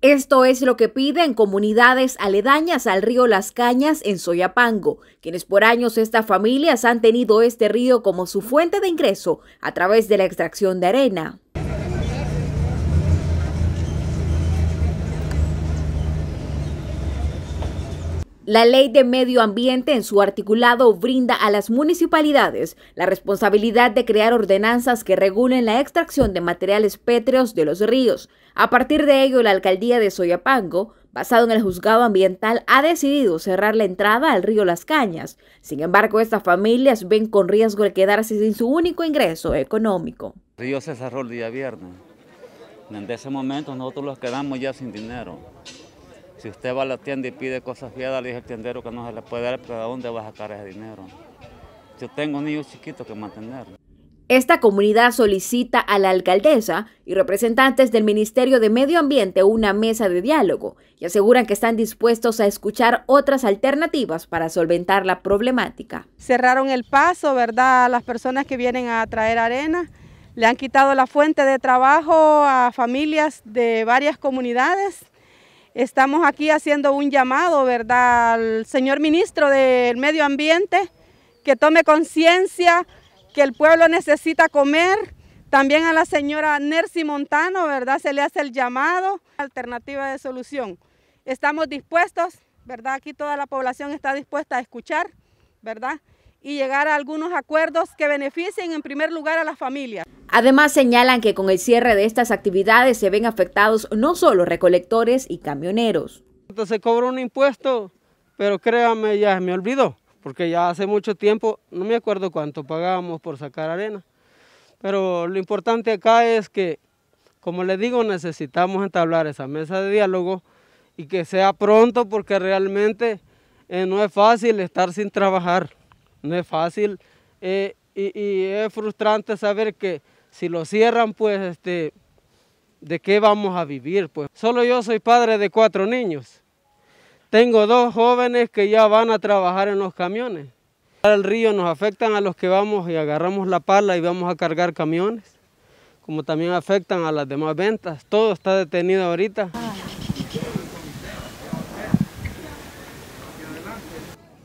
Esto es lo que piden comunidades aledañas al río Las Cañas en Soyapango, quienes por años estas familias han tenido este río como su fuente de ingreso a través de la extracción de arena. La ley de medio ambiente en su articulado brinda a las municipalidades la responsabilidad de crear ordenanzas que regulen la extracción de materiales pétreos de los ríos. A partir de ello, la alcaldía de Soyapango, basado en el juzgado ambiental, ha decidido cerrar la entrada al río Las Cañas. Sin embargo, estas familias ven con riesgo el quedarse sin su único ingreso económico. El río se cerró el día viernes. Desde ese momento nosotros los quedamos ya sin dinero. Si usted va a la tienda y pide cosas fiadas, le dice al tiendero que no se le puede dar, pero ¿a dónde va a sacar ese dinero? Yo tengo niños chiquitos que mantener. Esta comunidad solicita a la alcaldesa y representantes del Ministerio de Medio Ambiente una mesa de diálogo y aseguran que están dispuestos a escuchar otras alternativas para solventar la problemática. Cerraron el paso, ¿verdad?, a las personas que vienen a traer arena. Le han quitado la fuente de trabajo a familias de varias comunidades. Estamos aquí haciendo un llamado, ¿verdad?, al señor ministro del Medio Ambiente, que tome conciencia que el pueblo necesita comer. También a la señora Nercy Montano, ¿verdad?, se le hace el llamado. Alternativa de solución. Estamos dispuestos, ¿verdad?, aquí toda la población está dispuesta a escuchar, ¿verdad?, y llegar a algunos acuerdos que beneficien en primer lugar a las familias. Además señalan que con el cierre de estas actividades se ven afectados no solo recolectores y camioneros. Se cobra un impuesto, pero créame, ya me olvidó, porque ya hace mucho tiempo, no me acuerdo cuánto pagábamos por sacar arena. Pero lo importante acá es que, como les digo, necesitamos entablar esa mesa de diálogo y que sea pronto porque realmente eh, no es fácil estar sin trabajar. No es fácil eh, y, es frustrante saber que si lo cierran, pues, este, ¿de qué vamos a vivir? Pues? Solo yo soy padre de cuatro niños. Tengo dos jóvenes que ya van a trabajar en los camiones. El río nos afectan a los que vamos y agarramos la pala y vamos a cargar camiones, como también afectan a las demás ventas. Todo está detenido ahorita.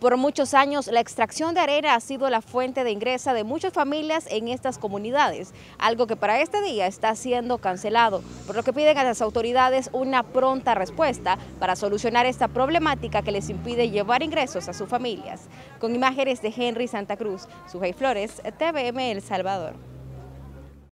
Por muchos años, la extracción de arena ha sido la fuente de ingresa de muchas familias en estas comunidades, algo que para este día está siendo cancelado, por lo que piden a las autoridades una pronta respuesta para solucionar esta problemática que les impide llevar ingresos a sus familias. Con imágenes de Henry Santa Cruz, Sujay Flores, TVM El Salvador.